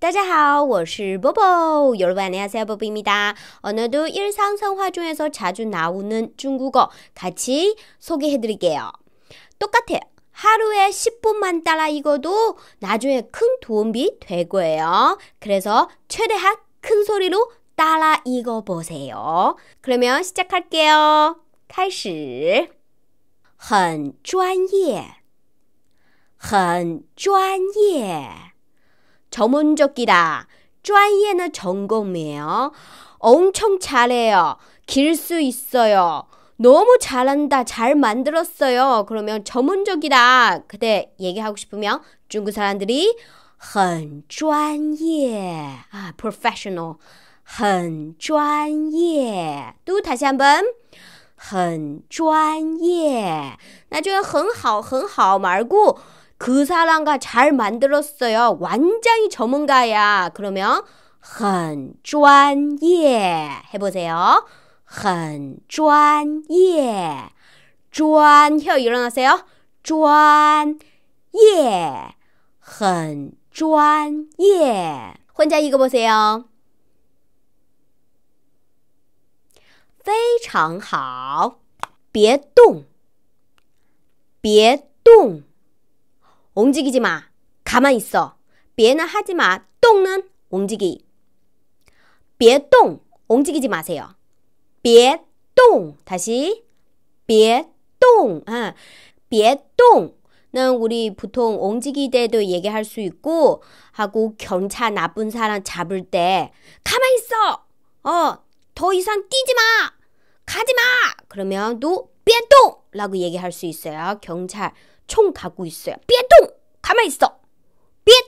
大家好，我是 보보. 여러분 안녕하세요, 보보입니다. 오늘도 일상생활 중에서 자주 나오는 중국어 같이 소개해드릴게요. 똑같아요. 하루에 10분만 따라 읽어도 나중에 큰 도움이 될 거예요. 그래서 최대한 큰 소리로 따라 읽어보세요. 그러면 시작할게요. 开始很专业很专业 전문적이다. 쫘이에는 전공이에요. 엄청 잘해요. 길 수 있어요. 너무 잘한다. 잘 만들었어요. 그러면 전문적이다. 그때 얘기하고 싶으면 중국 사람들이 很专业. 아, professional. 很专业.또 다시 한번. 很专业.那就很好,很好말고 그 사람과 잘 만들었어요. 완전히 전문가야. 그러면 很专业 해보세요. 很专业. 쫀, 혀 일어나세요. 专业很专业. 혼자 읽어보세요. 非常好，别动，别动。 움직이지 마. 가만 있어. 别는 하지 마. 똥는 움직이. 别똥 움직이지 마세요. 别똥 다시 别똥 아, 别动.는 우리 보통 움직이 때도 얘기할 수 있고 하고 경찰 나쁜 사람 잡을 때 가만 있어. 어, 더 이상 뛰지 마. 가지 마. 그러면 또 빼똥 라고 얘기할 수 있어요. 경찰 총 가고 있어요. 삐똥! 가만히 있어! 삐똥!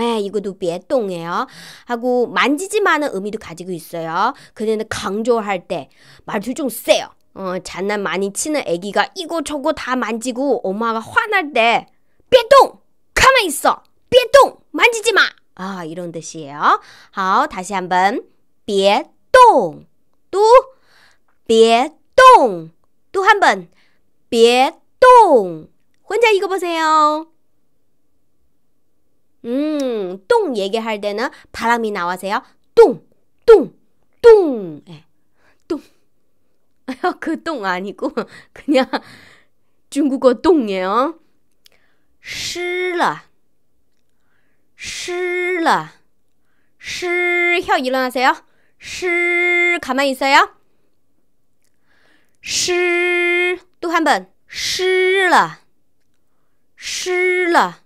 예, 이것도 삐똥이에요. 하고 만지지마는 의미도 가지고 있어요. 그녀는 강조할 때 말투 좀 세요. 어, 장난 많이 치는 애기가 이거 저거 다 만지고 엄마가 화날 때 삐똥! 가만히 있어! 삐똥! 만지지 마! 아, 이런 뜻이에요. 好, 다시 한번 别똥또别똥 또한 번. 别똥 먼저 읽어보세요. 음, 똥 얘기할 때는 바람이 나와세요. 똥, 똥, 똥. 예. 똥. 그똥 아니고 그냥 중국어 똥이에요. 쉬라, 쉬라, 쉬. 혀 일어나세요. 쉬. 가만히 있어요. 쉬. 또한 번. 쉬라. 湿了,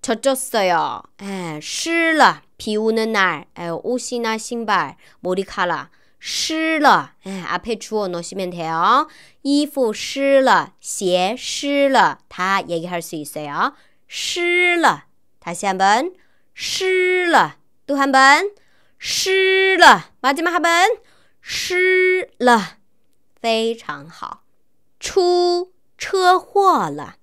젖었어요. 에, 湿了,비 오는 날, 에, 옷이나 신발, 머리카락, 湿了, 에, 앞에 주어 넣으시면 돼요. 衣服湿了,鞋湿了,다 얘기할 수 있어요. 湿了, 다시 한번, 湿了,또 한번, 湿了, 마지막 한번, 湿了,非常好。出车祸了。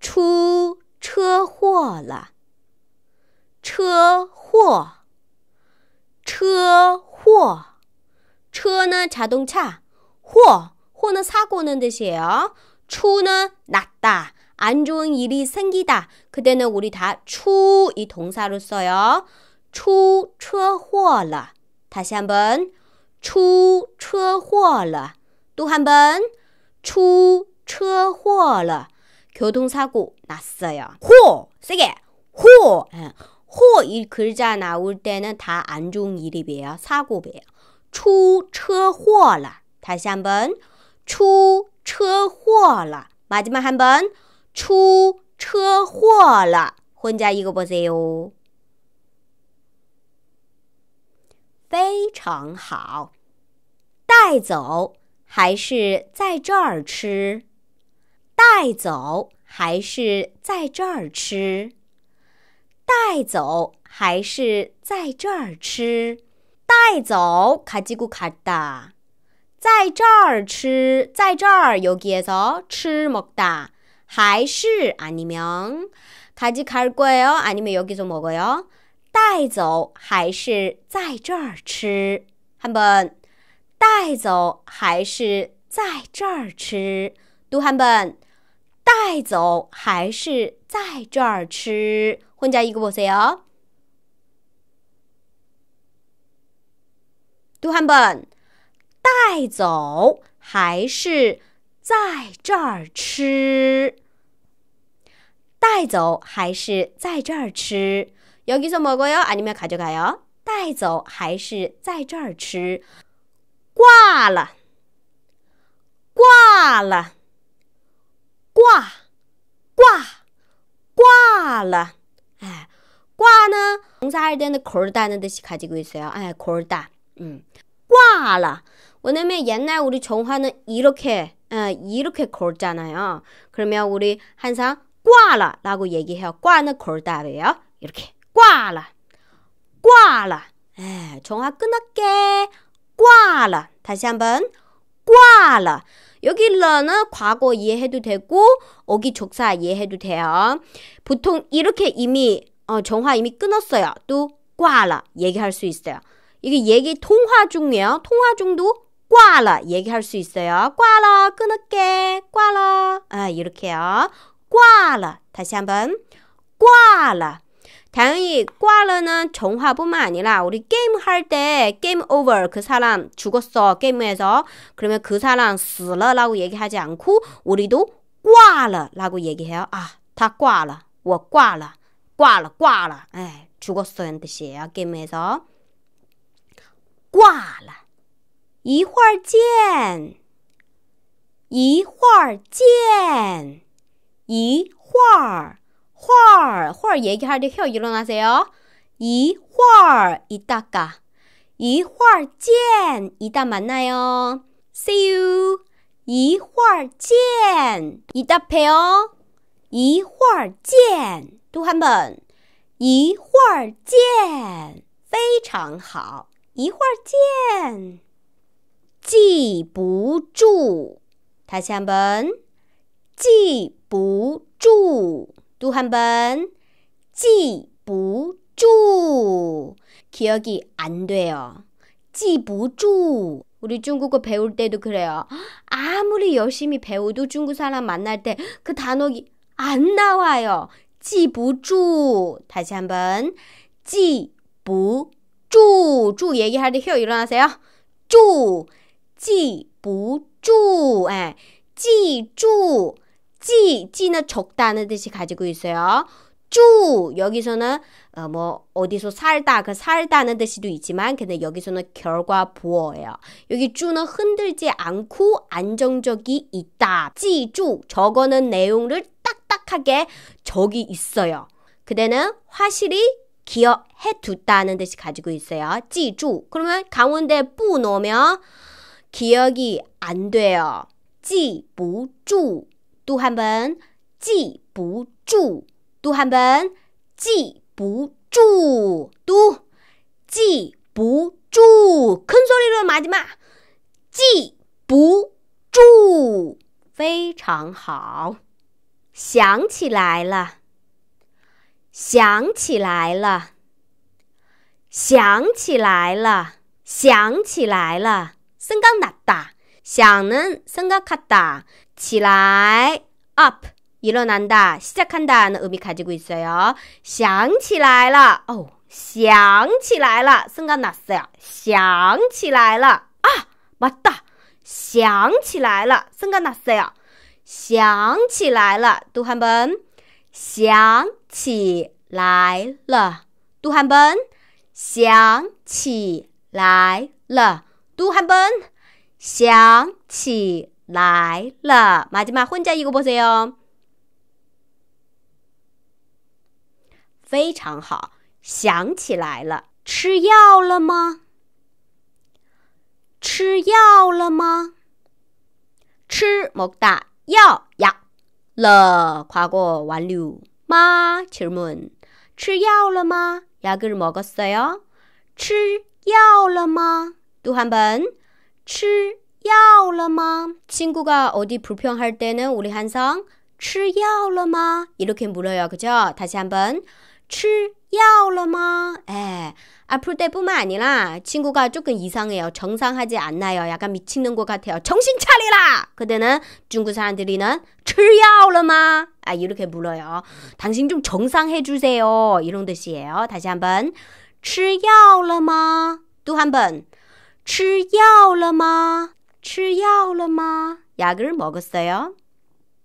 出车祸了，车祸，车祸，车는 자동차, 祸, 祸는 사고는 뜻이에요. 추는 났다. 안 좋은 일이 생기다. 그때는 우리 다추이 동사로 써요. 추车祸了. 다시 한번 추车祸了. 또 한번 추车祸了. 교통사고 났어요. 호! 세게! 호! 호이 글자 나올 때는 다 안 좋은 일이에요 사고예요. 추车祸了. 다시 한번 추车祸了. 마지막 한번 추车祸了. 혼자 읽어보세요. 非常好。带走还是在这儿吃？带走还是在这儿吃？带走还是在这儿吃？带走卡吉咕卡哒，在这儿吃，在这儿有给走吃么哒？还是啊尼喵卡吉卡尔贵哦啊尼没有几种么贵哟？带走还是在这儿吃？汉本带走还是在这儿吃？读汉本。带走还是在这儿吃？混加一个不塞哦。读汉本，带走还是在这儿吃？带走还是在这儿吃？尤其是某个哟，啊你们要卡就卡哟。带走还是在这儿吃？挂了，挂了。挂挂挂了 아, 꽈는 동사할 때는 걸다는 뜻이 가지고 있어요. 아, 걸다. 음. 꽈라. 왜냐면 옛날 우리 정화는 이렇게 아, 이렇게 걸잖아요. 그러면 우리 항상 꽈라라고 얘기해요. 꽈는 걸다래요. 이렇게 꽈라. 꽈라. 에, 정화 끊을게. 꽈라. 다시 한번 꽈라. 여기 러는 과거 이해해도 되고 어기 족사 이해해도 돼요. 보통 이렇게 이미 어, 정화 이미 끊었어요. 또 꽈라 얘기할 수 있어요. 이게 얘기 통화 중이에요. 통화 중도 꽈라 얘기할 수 있어요. 꽈라 끊을게. 꽈라 아 이렇게요. 꽈라 다시 한번 꽈라 당연히 꽈르는 정화뿐만 아니라 우리 게임 할 때 게임 오버 그 사람 죽었어 게임에서 그러면 그 사람 쓰러라고 얘기하지 않고 우리도 꽈르라고 얘기해요. 아, 다 꽈르, 我挂了, 꽈르, 꽈르, 에 예, 죽었어요 뜻이에요 게임에서. 挂了一会见一会见一会 활, 활 얘기할 때 혀 일어나세요. 이활 있다가 이활见 이따 만나요. See you. 이활见 이따 봬요. 이활见 또 한 번. 이활见 非常好.一会儿记不住. 다시 한번. 记不住. 또한번 찌부쭈 기억이 안 돼요. 찌부쭈 우리 중국어 배울 때도 그래요. 아무리 열심히 배워도 중국 사람 만날 때 그 단어기 안 나와요. 찌부쭈 다시 한 번 찌부쭈 쭈 얘기할 때혀 일어나세요. 쭈 찌부쭈 에, 예. 찌쭈 찌, 찌는 적다는 뜻이 가지고 있어요. 쭈 여기서는 어, 뭐 어디서 살다 그 살다는 뜻이도 있지만 근데 여기서는 결과 보어예요. 여기 쭈는 흔들지 않고 안정적이 있다. 찌쭈 저거는 내용을 딱딱하게 적이 있어요. 그대는 화실이 기억해 두다는 뜻이 가지고 있어요. 찌쭈 그러면 가운데 뿌 넣으면 기억이 안 돼요. 찌不住 杜汉本记不住，杜汉本记不住，都记不住。肯索利洛马吉玛记不住，非常好。想起来了，想起来了，想起来了，想起来了。升高哒哒，想呢，升高咔哒。起来 up 일어난다 시작한다는 의미 가지고 있어요. 想起来了.想起来了. 생각났어요. 想起来了. 아, 맞다. 想起来了. 생각났어요. 想起来了.또한 번. 想起来了.또한 번. 想起来了.또한 번. 想起来了，马吉马混加一个波塞哟，非常好，想起来了，吃药了吗？吃药了吗？吃먹다药呀了，跨过完了，妈亲们，吃药了吗？약을먹었어 요， 吃药了吗？두한번吃。要了吗? 친구가 어디 불평할 때는 우리 항상 吃药了吗? 이렇게 물어요. 그죠? 다시 한번 吃药了吗? 예. 아플 때뿐만 아니라 친구가 조금 이상해요. 정상하지 않나요? 약간 미치는 것 같아요. 정신 차리라! 그때는 중국 사람들이는 吃药了吗? 아, 이렇게 물어요. 당신 좀 정상해 주세요. 이런 뜻이에요. 다시 한번 吃药了吗?또 한번 吃药了吗?吃药了吗? 약을 먹었어요.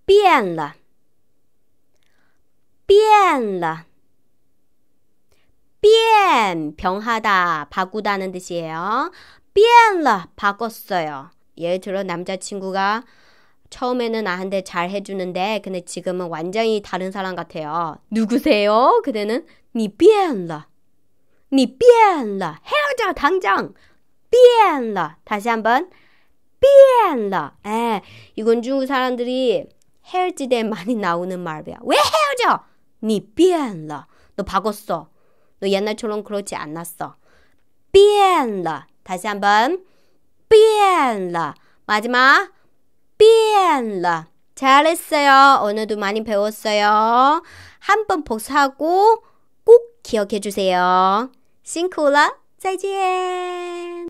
变了.变了.变 변하다, 바꾸다는 뜻이에요. 变了, 바꿨어요. 예를 들어 남자친구가 처음에는 나한테 잘 해주는데 근데 지금은 완전히 다른 사람 같아요. 누구세요? 그대는 你变了.你变了. 헤어져 당장. 变了. 다시 한번. 变了. 에, 이건 중국 사람들이 헤어질 때 많이 나오는 말이야. 왜 헤어져? 你变了.너 바꿨어. 너 옛날처럼 그렇지 않았어. 变了. 다시 한번. 变了. 마지막. 变了. 잘했어요. 오늘도 많이 배웠어요. 한 번복사하고꼭 기억해 주세요. 辛苦了，再见。